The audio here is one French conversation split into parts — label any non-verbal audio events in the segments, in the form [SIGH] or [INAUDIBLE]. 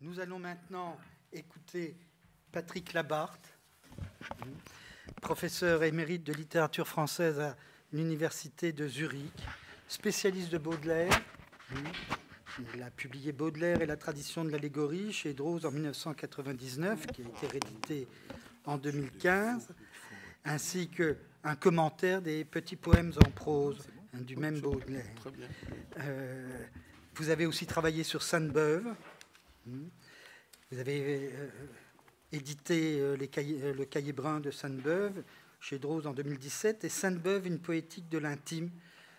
Nous allons maintenant écouter Patrick Labarthe, professeur émérite de littérature française à l'Université de Zurich, spécialiste de Baudelaire. Il a publié Baudelaire et la tradition de l'allégorie chez Drose en 1999, qui a été réédité en 2015, ainsi qu'un commentaire des petits poèmes en prose du même Baudelaire. Euh, vous avez aussi travaillé sur Sainte-Beuve, Hmm. Vous avez euh, édité euh, euh, le cahier brun de Sainte-Beuve chez Droz en 2017 et Sainte-Beuve, une poétique de l'intime,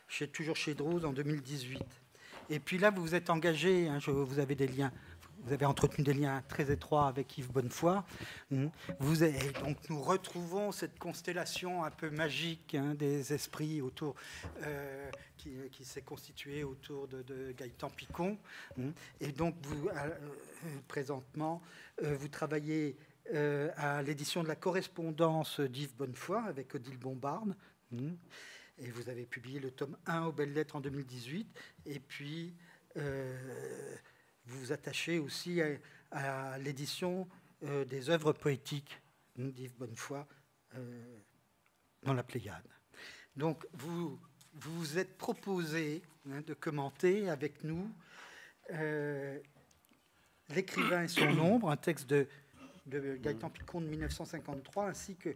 chez, toujours chez Droz en 2018. Et puis là, vous vous êtes engagé, hein, vous avez des liens vous avez entretenu des liens très étroits avec Yves Bonnefoy. Hmm. Vous donc nous retrouvons cette constellation un peu magique hein, des esprits autour euh, qui, s'est constituée autour de, de Gaëtan Picon. Hmm. Et donc vous euh, euh, présentement vous travaillez à l'édition de la correspondance d'Yves Bonnefoy avec Odile Bombarde. Hmm. Et vous avez publié le tome 1 aux belles lettres en 2018. Et puis vous vous attachez aussi à, l'édition euh, des œuvres poétiques, nous dit Bonnefoy, euh, dans la Pléiade. Donc vous vous, êtes proposé hein, de commenter avec nous euh, L'écrivain et son ombre, un texte de, Gaëtan Picon de 1953, ainsi que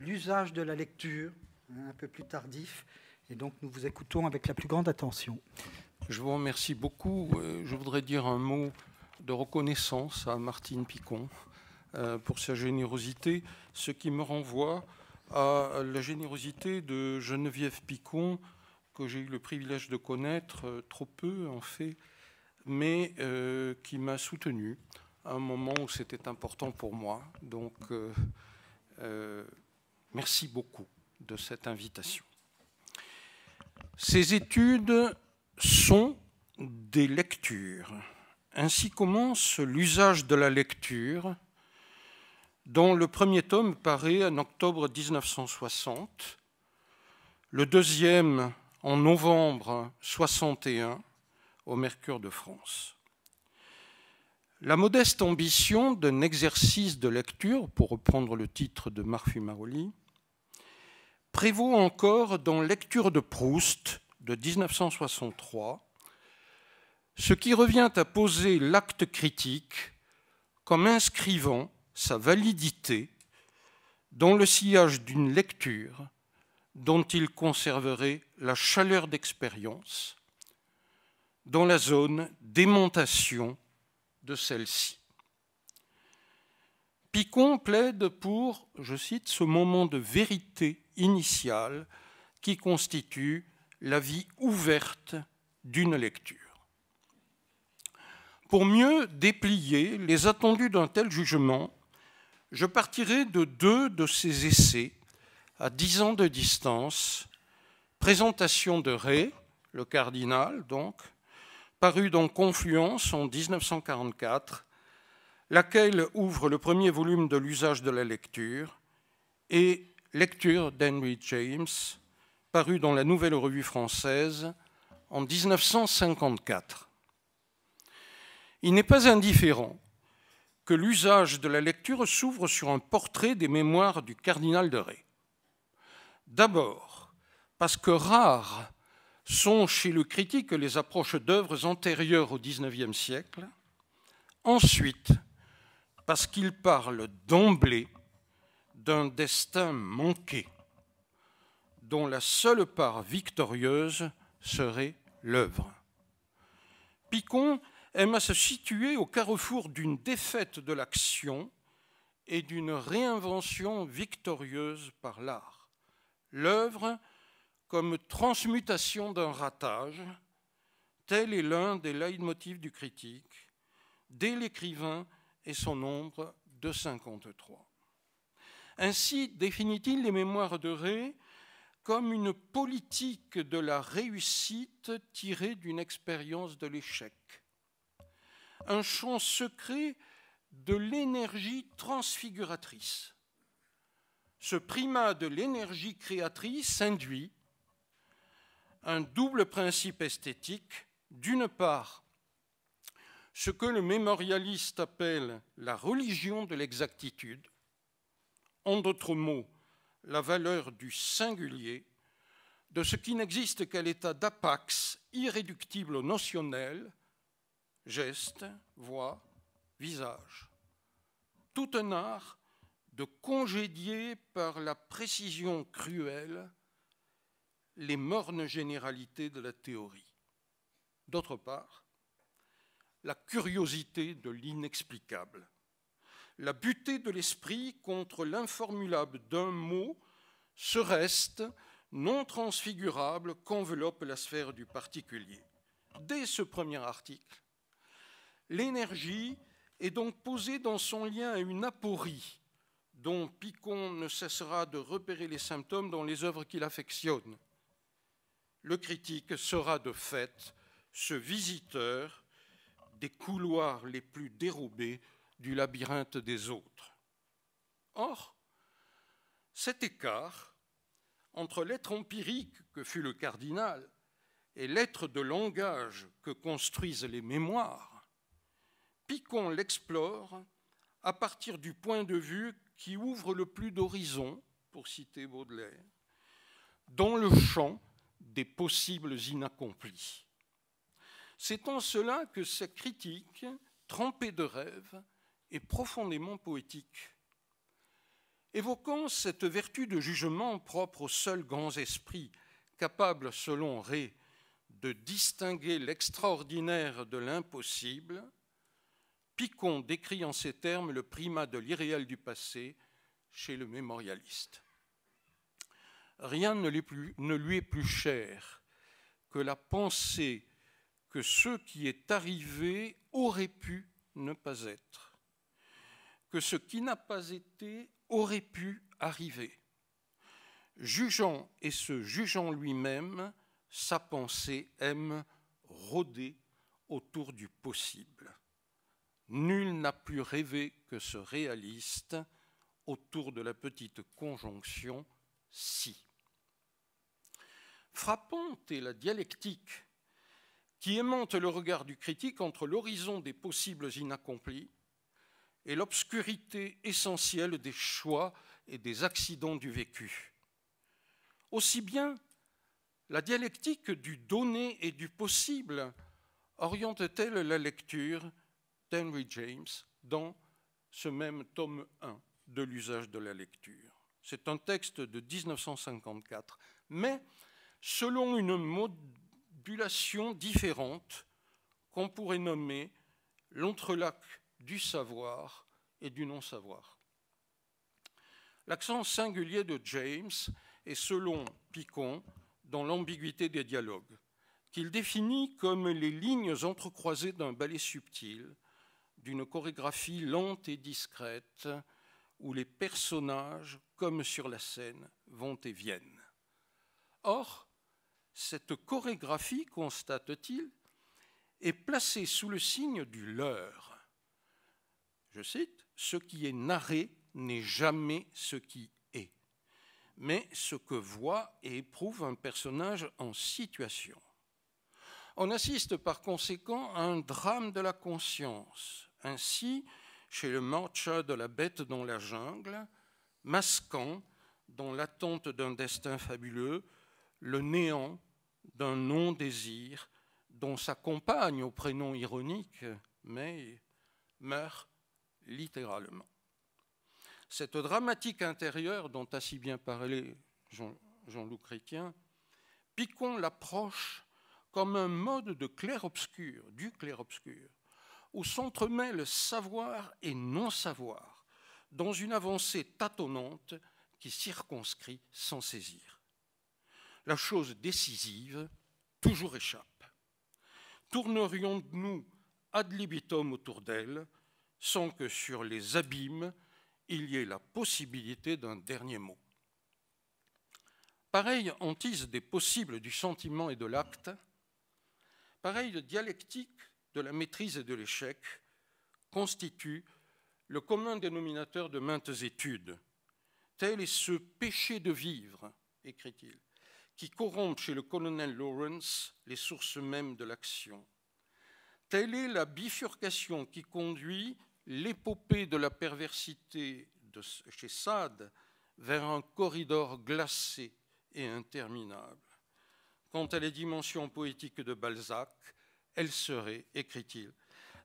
l'usage de la lecture, hein, un peu plus tardif. Et donc nous vous écoutons avec la plus grande attention. Je vous remercie beaucoup. Euh, je voudrais dire un mot de reconnaissance à Martine Picon euh, pour sa générosité, ce qui me renvoie à la générosité de Geneviève Picon, que j'ai eu le privilège de connaître, euh, trop peu en fait, mais qui m'a soutenu à un moment où c'était important pour moi. Donc, merci beaucoup de cette invitation. Ces études sont des lectures. Ainsi commence l'usage de la lecture dont le premier tome paraît en octobre 1960, le deuxième en novembre 61 au Mercure de France. La modeste ambition d'un exercice de lecture, pour reprendre le titre de Marfumaroli, prévaut encore dans Lecture de Proust, de 1963, ce qui revient à poser l'acte critique comme inscrivant sa validité dans le sillage d'une lecture dont il conserverait la chaleur d'expérience dans la zone d'aimantation de celle-ci. Picon plaide pour, je cite, ce moment de vérité initiale qui constitue la vie ouverte d'une lecture. Pour mieux déplier les attendus d'un tel jugement, je partirai de deux de ces essais à dix ans de distance, présentation de Ray, le cardinal donc, paru dans Confluence en 1944, laquelle ouvre le premier volume de l'usage de la lecture, et Lecture d'Henry James, paru dans la Nouvelle Revue française en 1954. Il n'est pas indifférent que l'usage de la lecture s'ouvre sur un portrait des mémoires du cardinal de Ré. D'abord, parce que rares sont chez le critique les approches d'œuvres antérieures au XIXe siècle. Ensuite, parce qu'il parle d'emblée d'un destin manqué dont la seule part victorieuse serait l'œuvre. Picon aime à se situer au carrefour d'une défaite de l'action et d'une réinvention victorieuse par l'art. L'œuvre comme transmutation d'un ratage, tel est l'un des leitmotifs du critique, dès l'écrivain et son nombre de 53. Ainsi définit-il les mémoires de Ré comme une politique de la réussite tirée d'une expérience de l'échec, un champ secret de l'énergie transfiguratrice. Ce primat de l'énergie créatrice induit un double principe esthétique. D'une part, ce que le mémorialiste appelle la religion de l'exactitude, en d'autres mots, la valeur du singulier, de ce qui n'existe qu'à l'état d'apax irréductible au notionnel, geste, voix, visage. Tout un art de congédier par la précision cruelle les mornes généralités de la théorie. D'autre part, la curiosité de l'inexplicable la butée de l'esprit contre l'informulable d'un mot, ce reste non transfigurable qu'enveloppe la sphère du particulier. Dès ce premier article, l'énergie est donc posée dans son lien à une aporie dont Picon ne cessera de repérer les symptômes dans les œuvres qu'il affectionne. Le critique sera de fait ce visiteur des couloirs les plus dérobés du labyrinthe des autres. Or, cet écart entre l'être empirique que fut le cardinal et l'être de langage que construisent les mémoires, Picon l'explore à partir du point de vue qui ouvre le plus d'horizons, pour citer Baudelaire, dans le champ des possibles inaccomplis. C'est en cela que cette critique, trempée de rêve, et profondément poétique, évoquant cette vertu de jugement propre aux seuls grands esprits, capables, selon Ré, de distinguer l'extraordinaire de l'impossible, Picon décrit en ces termes le primat de l'irréel du passé chez le mémorialiste. Rien ne ne lui est plus cher que la pensée que ce qui est arrivé aurait pu ne pas être que ce qui n'a pas été aurait pu arriver, jugeant et se jugeant lui-même, sa pensée aime rôder autour du possible. Nul n'a plus rêvé que ce réaliste autour de la petite conjonction si. Frappante est la dialectique qui aimante le regard du critique entre l'horizon des possibles inaccomplis et l'obscurité essentielle des choix et des accidents du vécu. Aussi bien, la dialectique du donné et du possible oriente-t-elle la lecture d'Henry James dans ce même tome 1 de l'usage de la lecture. C'est un texte de 1954, mais selon une modulation différente qu'on pourrait nommer l'entrelac du savoir et du non-savoir. L'accent singulier de James est selon Picon dans l'ambiguïté des dialogues, qu'il définit comme les lignes entrecroisées d'un ballet subtil, d'une chorégraphie lente et discrète, où les personnages, comme sur la scène, vont et viennent. Or, cette chorégraphie, constate-t-il, est placée sous le signe du leurre, je cite, Ce qui est narré n'est jamais ce qui est, mais ce que voit et éprouve un personnage en situation. On assiste par conséquent à un drame de la conscience. Ainsi, chez le mancha de la bête dans la jungle, masquant, dans l'attente d'un destin fabuleux, le néant d'un non-désir dont sa compagne au prénom ironique, mais meurt littéralement. Cette dramatique intérieure dont a si bien parlé Jean-Loup Chrétien, Picon l'approche comme un mode de clair-obscur, du clair-obscur, où s'entremêlent savoir et non-savoir, dans une avancée tâtonnante qui circonscrit sans saisir. La chose décisive toujours échappe. Tournerions-nous ad libitum autour d'elle sans que sur les abîmes, il y ait la possibilité d'un dernier mot. Pareille hantise des possibles du sentiment et de l'acte, pareille dialectique de la maîtrise et de l'échec constitue le commun dénominateur de maintes études. Tel est ce péché de vivre, écrit-il, qui corrompt chez le colonel Lawrence les sources mêmes de l'action. Telle est la bifurcation qui conduit l'épopée de la perversité de, chez Sade vers un corridor glacé et interminable. Quant à les dimensions poétiques de Balzac, elle serait, écrit-il,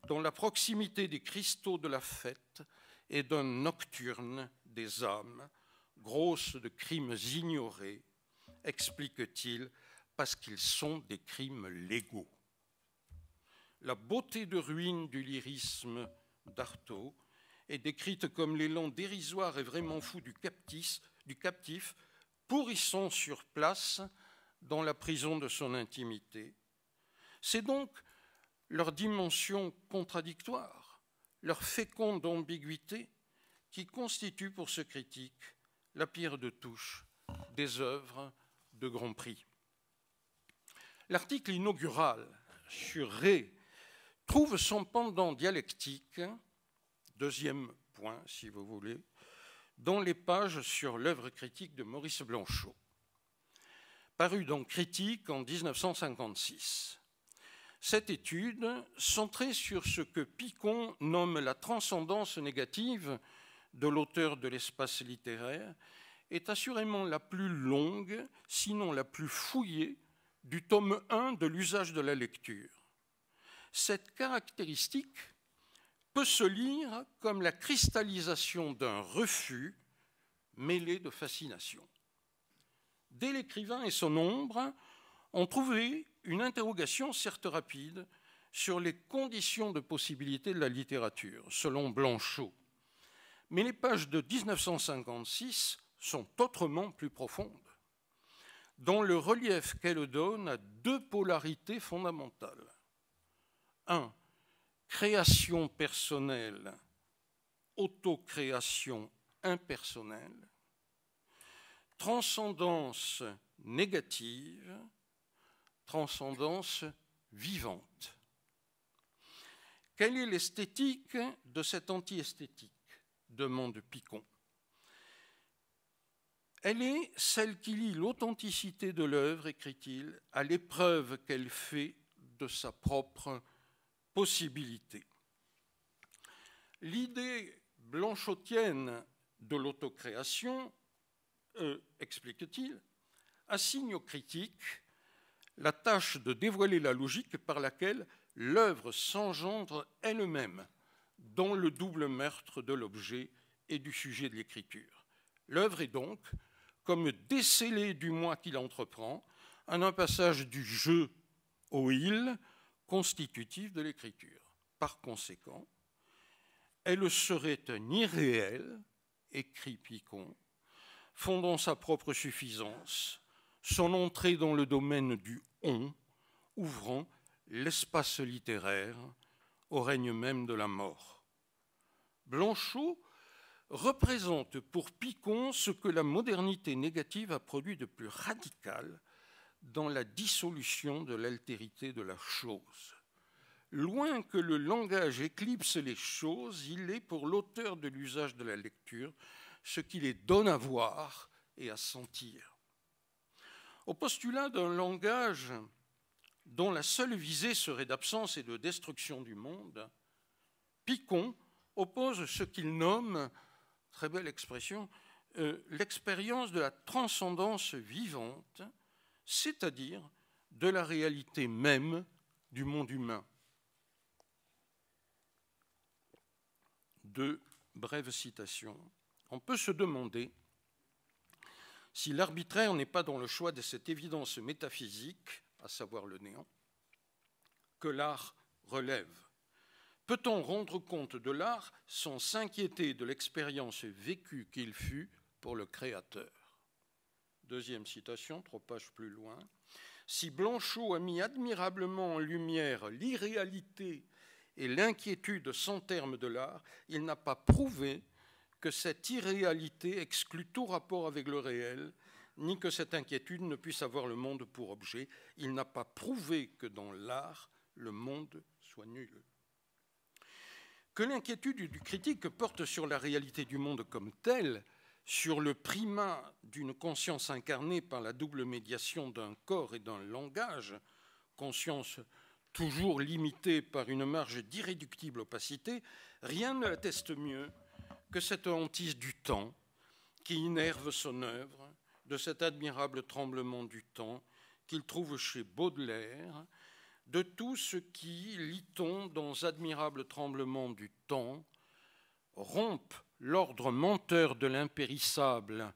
dans la proximité des cristaux de la fête et d'un nocturne des âmes, grosses de crimes ignorés, explique-t-il, parce qu'ils sont des crimes légaux. La beauté de ruine du lyrisme d'Artaud est décrite comme l'élan dérisoire et vraiment fou du, du captif, pourrissant sur place dans la prison de son intimité. C'est donc leur dimension contradictoire, leur féconde ambiguïté, qui constitue pour ce critique la pierre de touche des œuvres de grand prix. L'article inaugural sur Ré trouve son pendant dialectique, deuxième point si vous voulez, dans les pages sur l'œuvre critique de Maurice Blanchot, paru dans Critique en 1956. Cette étude, centrée sur ce que Picon nomme la transcendance négative de l'auteur de l'espace littéraire, est assurément la plus longue, sinon la plus fouillée, du tome 1 de l'usage de la lecture cette caractéristique peut se lire comme la cristallisation d'un refus mêlé de fascination. Dès l'écrivain et son ombre, on trouvé une interrogation, certes rapide, sur les conditions de possibilité de la littérature, selon Blanchot. Mais les pages de 1956 sont autrement plus profondes, dont le relief qu'elles donnent a deux polarités fondamentales 1. Création personnelle, autocréation impersonnelle, transcendance négative, transcendance vivante. Quelle est l'esthétique de cette anti-esthétique demande Picon. Elle est celle qui lie l'authenticité de l'œuvre, écrit-il, à l'épreuve qu'elle fait de sa propre L'idée blanchotienne de l'autocréation, euh, explique-t-il, assigne aux critiques la tâche de dévoiler la logique par laquelle l'œuvre s'engendre elle-même dans le double meurtre de l'objet et du sujet de l'écriture. L'œuvre est donc, comme décelée du moi qu'il entreprend, en un passage du je » au il, constitutif de l'écriture. Par conséquent, elle serait un irréel, écrit Picon, fondant sa propre suffisance, son entrée dans le domaine du on, ouvrant l'espace littéraire au règne même de la mort. Blanchot représente pour Picon ce que la modernité négative a produit de plus radical dans la dissolution de l'altérité de la chose. Loin que le langage éclipse les choses, il est pour l'auteur de l'usage de la lecture ce qui les donne à voir et à sentir. Au postulat d'un langage dont la seule visée serait d'absence et de destruction du monde, Picon oppose ce qu'il nomme, très belle expression, euh, l'expérience de la transcendance vivante c'est-à-dire de la réalité même du monde humain. Deux brèves citations. On peut se demander si l'arbitraire n'est pas dans le choix de cette évidence métaphysique, à savoir le néant, que l'art relève. Peut-on rendre compte de l'art sans s'inquiéter de l'expérience vécue qu'il fut pour le Créateur Deuxième citation, trois pages plus loin. Si Blanchot a mis admirablement en lumière l'irréalité et l'inquiétude sans terme de l'art, il n'a pas prouvé que cette irréalité exclut tout rapport avec le réel, ni que cette inquiétude ne puisse avoir le monde pour objet. Il n'a pas prouvé que dans l'art, le monde soit nul. Que l'inquiétude du critique porte sur la réalité du monde comme telle sur le primat d'une conscience incarnée par la double médiation d'un corps et d'un langage, conscience toujours limitée par une marge d'irréductible opacité, rien ne l'atteste mieux que cette hantise du temps qui innerve son œuvre, de cet admirable tremblement du temps qu'il trouve chez Baudelaire, de tout ce qui, lit-on dans Admirable tremblement du temps, rompe l'ordre menteur de l'impérissable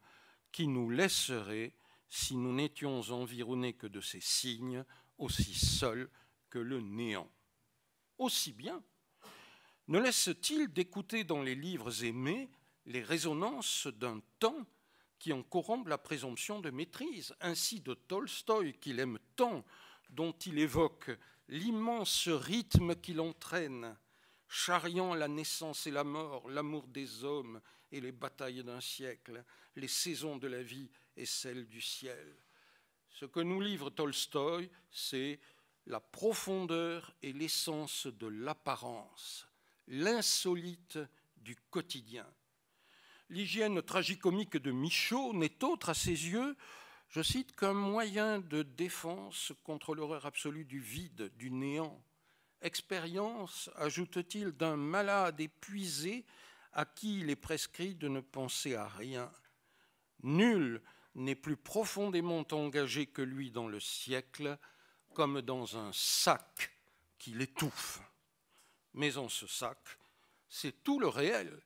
qui nous laisserait si nous n'étions environnés que de ces signes, aussi seuls que le néant. Aussi bien, ne laisse-t-il d'écouter dans les livres aimés les résonances d'un temps qui en corrompt la présomption de maîtrise, ainsi de Tolstoï qu'il aime tant, dont il évoque l'immense rythme qui l'entraîne, charriant la naissance et la mort, l'amour des hommes et les batailles d'un siècle, les saisons de la vie et celles du ciel. Ce que nous livre Tolstoï, c'est la profondeur et l'essence de l'apparence, l'insolite du quotidien. L'hygiène tragicomique de Michaud n'est autre à ses yeux, je cite, qu'un moyen de défense contre l'horreur absolue du vide, du néant, expérience, ajoute-t-il, d'un malade épuisé à qui il est prescrit de ne penser à rien. Nul n'est plus profondément engagé que lui dans le siècle, comme dans un sac qui l'étouffe. Mais en ce sac, c'est tout le réel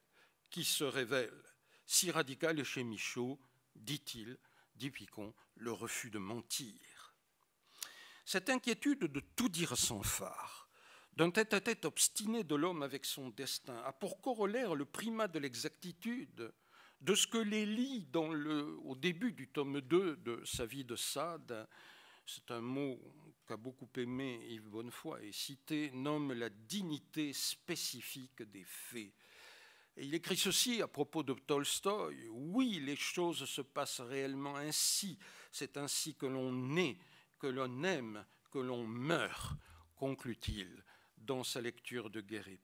qui se révèle. Si radical est chez Michaud, dit-il, dit Picon, le refus de mentir. Cette inquiétude de tout dire sans phare d'un tête-à-tête obstiné de l'homme avec son destin, a pour corollaire le primat de l'exactitude de ce que l'Élie, au début du tome 2 de Sa vie de Sade, c'est un mot qu'a beaucoup aimé Yves Bonnefoy et cité, nomme la dignité spécifique des faits. il écrit ceci à propos de Tolstoï Oui, les choses se passent réellement ainsi. C'est ainsi que l'on naît, que l'on aime, que l'on meurt, conclut-il dans sa lecture de Guerre et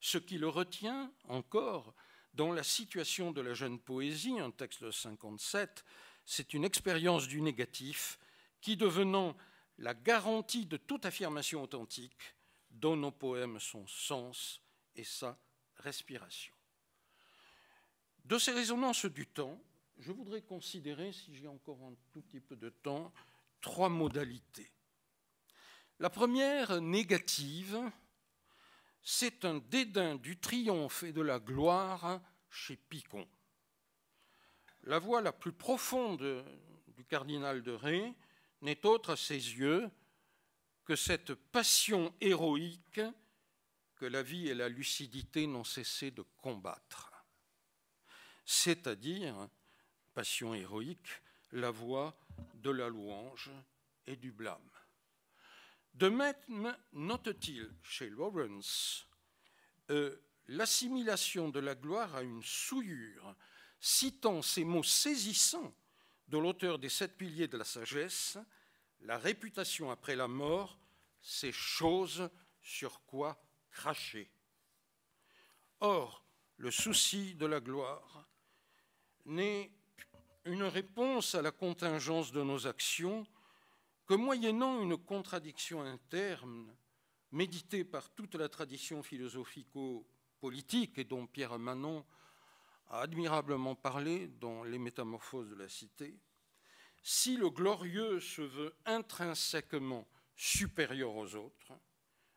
Ce qui le retient encore dans la situation de la jeune poésie, un texte de 57, c'est une expérience du négatif qui, devenant la garantie de toute affirmation authentique, donne au poème son sens et sa respiration. De ces résonances du temps, je voudrais considérer, si j'ai encore un tout petit peu de temps, trois modalités. La première négative, c'est un dédain du triomphe et de la gloire chez Picon. La voix la plus profonde du cardinal de Ré n'est autre à ses yeux que cette passion héroïque que la vie et la lucidité n'ont cessé de combattre. C'est-à-dire, passion héroïque, la voix de la louange et du blâme. De même, note-t-il chez Lawrence, euh, l'assimilation de la gloire à une souillure, citant ces mots saisissants de l'auteur des sept piliers de la sagesse, la réputation après la mort, c'est chose sur quoi cracher. Or, le souci de la gloire n'est une réponse à la contingence de nos actions que moyennant une contradiction interne méditée par toute la tradition philosophico-politique et dont Pierre Manon a admirablement parlé dans Les Métamorphoses de la Cité, si le glorieux se veut intrinsèquement supérieur aux autres,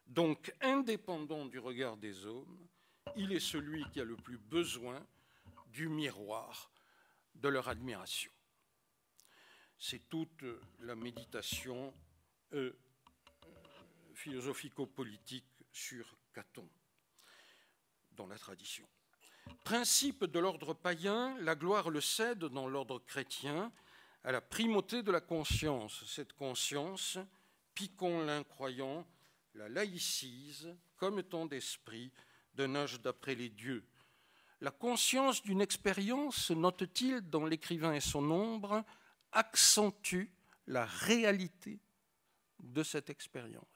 donc indépendant du regard des hommes, il est celui qui a le plus besoin du miroir de leur admiration c'est toute euh, la méditation euh, euh, philosophico-politique sur Caton dans la tradition. Principe de l'ordre païen, la gloire le cède dans l'ordre chrétien à la primauté de la conscience. Cette conscience, piquant l'incroyant, la laïcise comme étant d'esprit d'un âge d'après les dieux. La conscience d'une expérience, note-t-il dans l'écrivain et son ombre, accentue la réalité de cette expérience.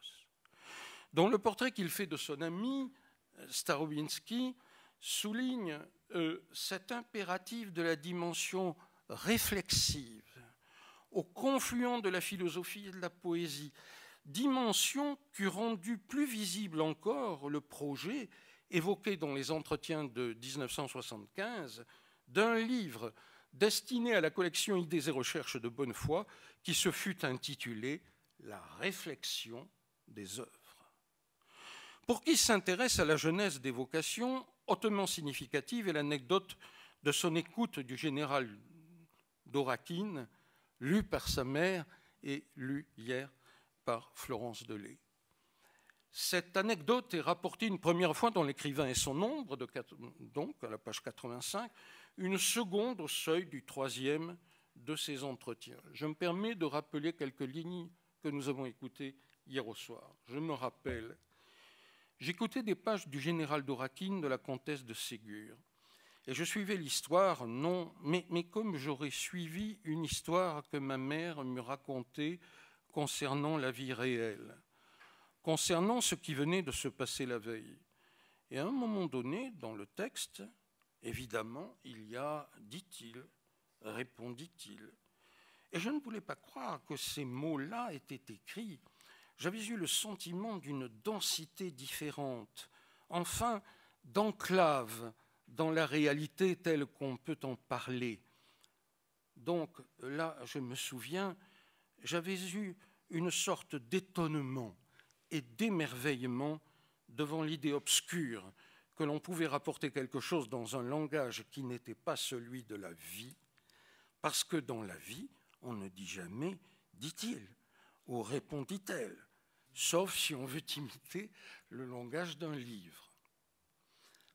Dans le portrait qu'il fait de son ami, euh, Starobinski souligne euh, cet impératif de la dimension réflexive au confluent de la philosophie et de la poésie, dimension qui rendu plus visible encore le projet évoqué dans les entretiens de 1975 d'un livre destiné à la collection Idées et recherches de Bonnefoy, qui se fut intitulée La réflexion des œuvres. Pour qui s'intéresse à la jeunesse des vocations, hautement significative est l'anecdote de son écoute du général d'Orakine, lue par sa mère et lue hier par Florence Delay. Cette anecdote est rapportée une première fois dans L'écrivain et son nombre » donc à la page 85, une seconde au seuil du troisième de ces entretiens. Je me permets de rappeler quelques lignes que nous avons écoutées hier au soir. Je me rappelle, j'écoutais des pages du général Dorakine de la comtesse de Ségur, et je suivais l'histoire, non, mais, mais comme j'aurais suivi une histoire que ma mère me racontait concernant la vie réelle, concernant ce qui venait de se passer la veille. Et à un moment donné, dans le texte, Évidemment, il y a, dit-il, répondit-il. Et je ne voulais pas croire que ces mots-là étaient écrits. J'avais eu le sentiment d'une densité différente, enfin d'enclave dans la réalité telle qu'on peut en parler. Donc là, je me souviens, j'avais eu une sorte d'étonnement et d'émerveillement devant l'idée obscure que l'on pouvait rapporter quelque chose dans un langage qui n'était pas celui de la vie, parce que dans la vie, on ne dit jamais dit-il ou répondit-elle, sauf si on veut imiter le langage d'un livre.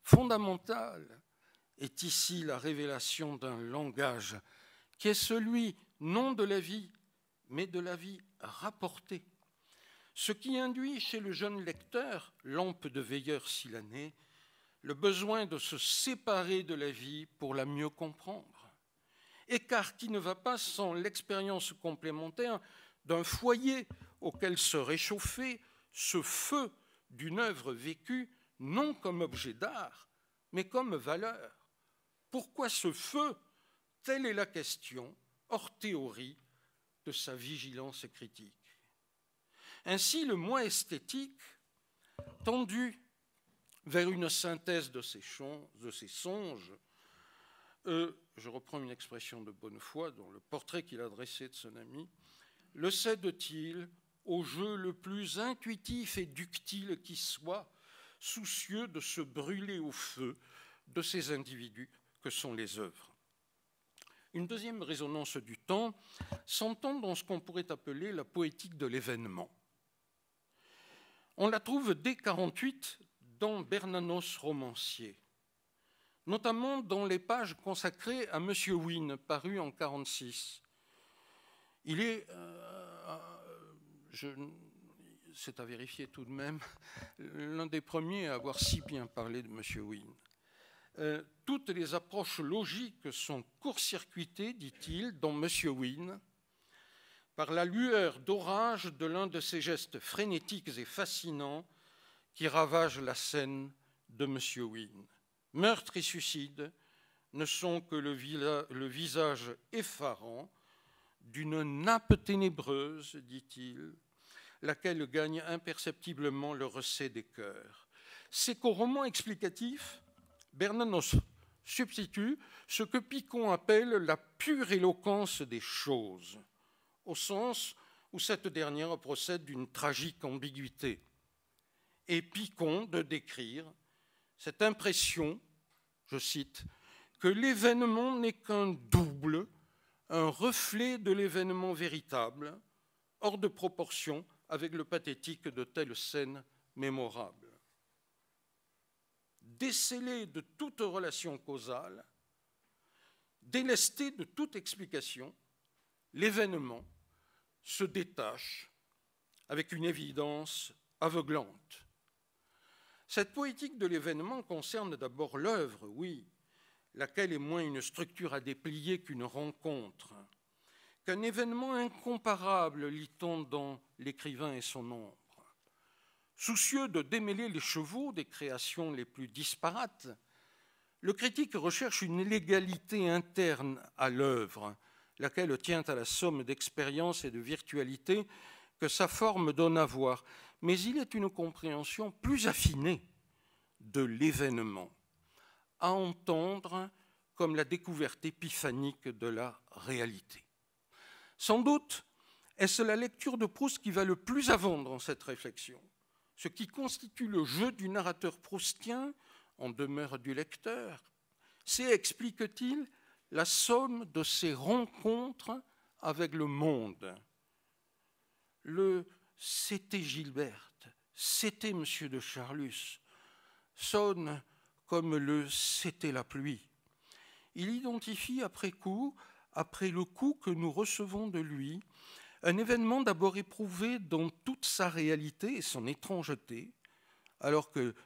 Fondamental est ici la révélation d'un langage qui est celui non de la vie, mais de la vie rapportée, ce qui induit chez le jeune lecteur, lampe de veilleur si le besoin de se séparer de la vie pour la mieux comprendre. Écart qui ne va pas sans l'expérience complémentaire d'un foyer auquel se réchauffer ce feu d'une œuvre vécue non comme objet d'art, mais comme valeur. Pourquoi ce feu Telle est la question, hors théorie, de sa vigilance critique. Ainsi, le moins esthétique, tendu vers une synthèse de ses, de ses songes. Euh, je reprends une expression de bonne foi dans le portrait qu'il a dressé de son ami. Le cède-t-il au jeu le plus intuitif et ductile qui soit, soucieux de se brûler au feu de ces individus que sont les œuvres une deuxième résonance du temps s'entend dans ce qu'on pourrait appeler la poétique de l'événement. On la trouve dès 48 dans Bernanos romancier, notamment dans les pages consacrées à M. Wynne, paru en 1946. Il est, euh, euh, c'est à vérifier tout de même, [LAUGHS] l'un des premiers à avoir si bien parlé de M. Wynne. Euh, toutes les approches logiques sont court-circuitées, dit-il, dans M. Wynne, par la lueur d'orage de l'un de ses gestes frénétiques et fascinants qui ravage la scène de M. Wynne. Meurtre et suicide ne sont que le, visage effarant d'une nappe ténébreuse, dit-il, laquelle gagne imperceptiblement le recès des cœurs. C'est qu'au roman explicatif, Bernanos substitue ce que Picon appelle la pure éloquence des choses, au sens où cette dernière procède d'une tragique ambiguïté et Picon de décrire cette impression, je cite, que l'événement n'est qu'un double, un reflet de l'événement véritable, hors de proportion avec le pathétique de telle scène mémorable. Décellé de toute relation causale, délesté de toute explication, l'événement se détache avec une évidence aveuglante. Cette poétique de l'événement concerne d'abord l'œuvre, oui, laquelle est moins une structure à déplier qu'une rencontre, qu'un événement incomparable, lit-on dans L'écrivain et son ombre. Soucieux de démêler les chevaux des créations les plus disparates, le critique recherche une légalité interne à l'œuvre, laquelle tient à la somme d'expérience et de virtualité que sa forme donne à voir mais il est une compréhension plus affinée de l'événement, à entendre comme la découverte épiphanique de la réalité. Sans doute est-ce la lecture de Proust qui va le plus avant dans cette réflexion. Ce qui constitue le jeu du narrateur proustien en demeure du lecteur, c'est, explique-t-il, la somme de ses rencontres avec le monde. Le c'était Gilberte, c'était Monsieur de Charlus, sonne comme le c'était la pluie. Il identifie après coup, après le coup que nous recevons de lui, un événement d'abord éprouvé dans toute sa réalité et son étrangeté, alors que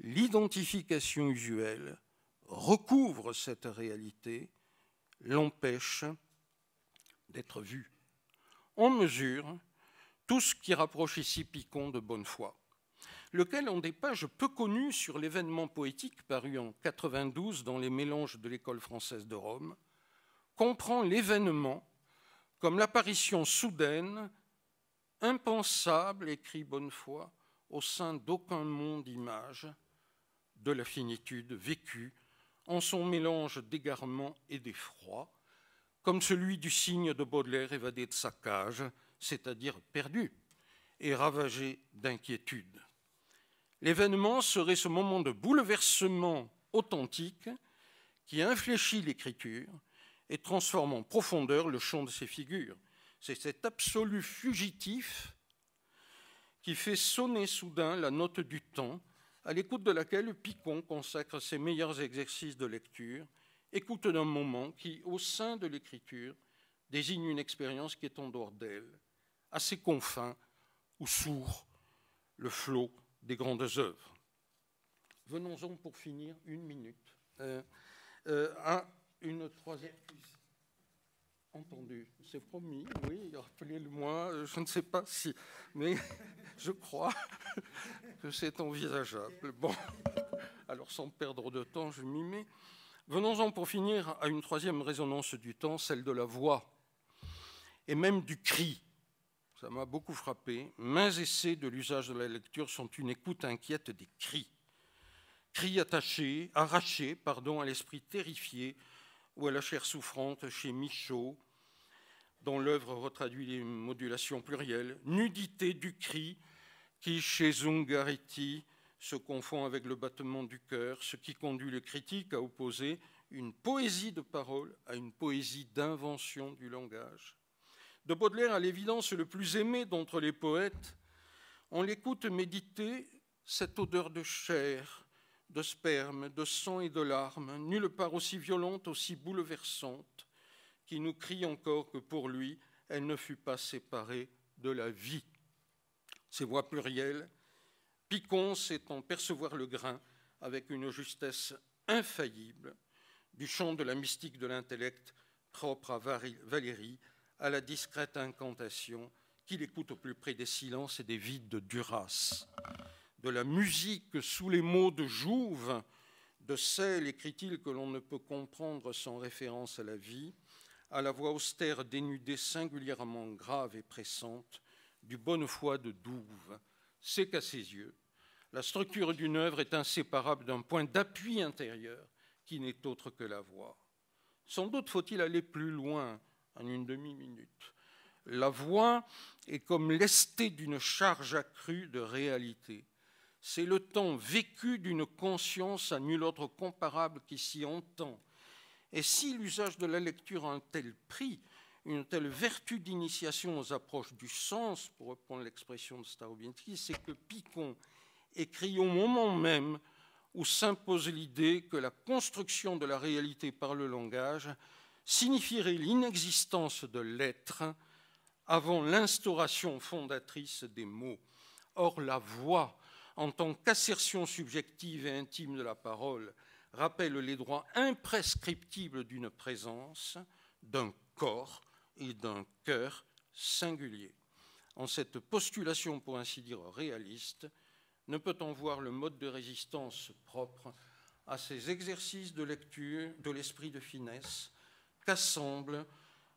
l'identification usuelle recouvre cette réalité, l'empêche d'être vue. On mesure tout ce qui rapproche ici Picon de Bonnefoy, lequel en des pages peu connues sur l'événement poétique paru en 92 dans les mélanges de l'école française de Rome, comprend l'événement comme l'apparition soudaine, impensable, écrit Bonnefoy, au sein d'aucun monde image, de la finitude vécue en son mélange d'égarement et d'effroi, comme celui du signe de Baudelaire évadé de sa cage, c'est-à-dire perdu, et ravagé d'inquiétude. L'événement serait ce moment de bouleversement authentique qui infléchit l'écriture et transforme en profondeur le champ de ses figures. C'est cet absolu fugitif qui fait sonner soudain la note du temps, à l'écoute de laquelle Picon consacre ses meilleurs exercices de lecture, écoute d'un moment qui, au sein de l'écriture, désigne une expérience qui est en dehors d'elle à ses confins où sourd le flot des grandes œuvres. Venons-en pour finir une minute à euh, euh, une troisième. Entendu, c'est promis, oui, rappelez-le-moi, je ne sais pas si, mais [LAUGHS] je crois que c'est envisageable. Bon, alors sans perdre de temps, je m'y mets. Venons-en pour finir à une troisième résonance du temps, celle de la voix, et même du cri, ça m'a beaucoup frappé, mains essais de l'usage de la lecture sont une écoute inquiète des cris. Cris attachés, arrachés, pardon, à l'esprit terrifié ou à la chair souffrante chez Michaud, dont l'œuvre retraduit les modulations plurielles, nudité du cri qui, chez Ungaretti, se confond avec le battement du cœur, ce qui conduit le critique à opposer une poésie de parole à une poésie d'invention du langage de Baudelaire à l'évidence le plus aimé d'entre les poètes, on l'écoute méditer cette odeur de chair, de sperme, de sang et de larmes, nulle part aussi violente, aussi bouleversante, qui nous crie encore que pour lui, elle ne fut pas séparée de la vie. Ses voix plurielles, piquant, sait en percevoir le grain avec une justesse infaillible du chant de la mystique de l'intellect propre à Valérie, à la discrète incantation qu'il écoute au plus près des silences et des vides de Duras, de la musique sous les mots de Jouve, de celle, écrit-il, que l'on ne peut comprendre sans référence à la vie, à la voix austère dénudée singulièrement grave et pressante du bonnefoy de Douve. C'est qu'à ses yeux, la structure d'une œuvre est inséparable d'un point d'appui intérieur qui n'est autre que la voix. Sans doute faut-il aller plus loin en une demi-minute. La voix est comme lestée d'une charge accrue de réalité. C'est le temps vécu d'une conscience à nul autre comparable qui s'y entend. Et si l'usage de la lecture a un tel prix, une telle vertu d'initiation aux approches du sens, pour reprendre l'expression de Starobinsky, c'est que Picon écrit au moment même où s'impose l'idée que la construction de la réalité par le langage signifierait l'inexistence de l'être avant l'instauration fondatrice des mots. Or, la voix, en tant qu'assertion subjective et intime de la parole, rappelle les droits imprescriptibles d'une présence, d'un corps et d'un cœur singuliers. En cette postulation, pour ainsi dire, réaliste, ne peut-on voir le mode de résistance propre à ces exercices de lecture de l'esprit de finesse, qu'assemble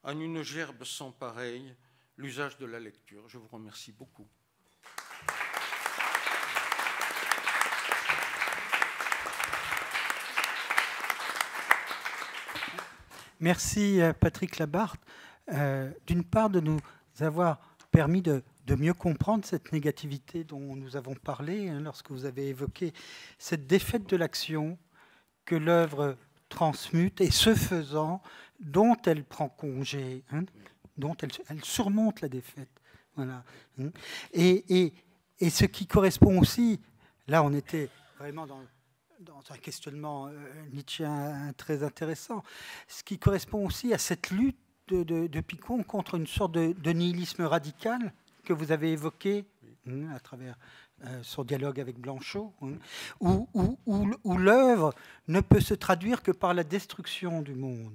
en une gerbe sans pareille l'usage de la lecture. Je vous remercie beaucoup. Merci euh, Patrick Labarthe, euh, d'une part de nous avoir permis de, mieux comprendre cette négativité dont nous avons parlé hein, lorsque vous avez évoqué cette défaite de l'action que l'œuvre transmute et ce faisant dont elle prend congé, hein, dont elle, surmonte la défaite. Voilà. Hein. Et, ce qui correspond aussi, là on était vraiment dans, un questionnement euh, très intéressant, ce qui correspond aussi à cette lutte de, Picon contre une sorte de, nihilisme radical que vous avez évoqué hein, à travers euh, son dialogue avec Blanchot, où l'œuvre ne peut se traduire que par la destruction du monde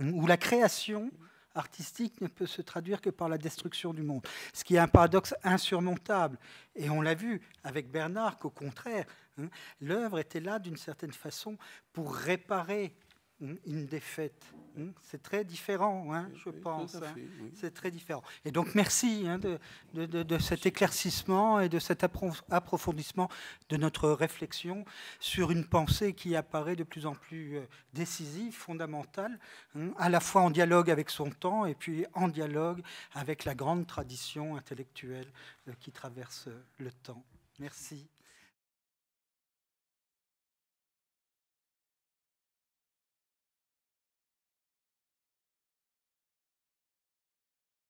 où la création artistique ne peut se traduire que par la destruction du monde, ce qui est un paradoxe insurmontable. Et on l'a vu avec Bernard qu'au contraire, hein, l'œuvre était là d'une certaine façon pour réparer Hein, une défaite. Hein, c'est très différent, hein, je pense. C'est très différent. Et donc merci de, de, cet éclaircissement et de cet approfondissement de notre réflexion sur une pensée qui apparaît de plus en plus euh, décisive, fondamentale, à la fois en dialogue avec son temps et puis en dialogue avec la grande tradition intellectuelle euh, qui traverse euh, le temps. Merci.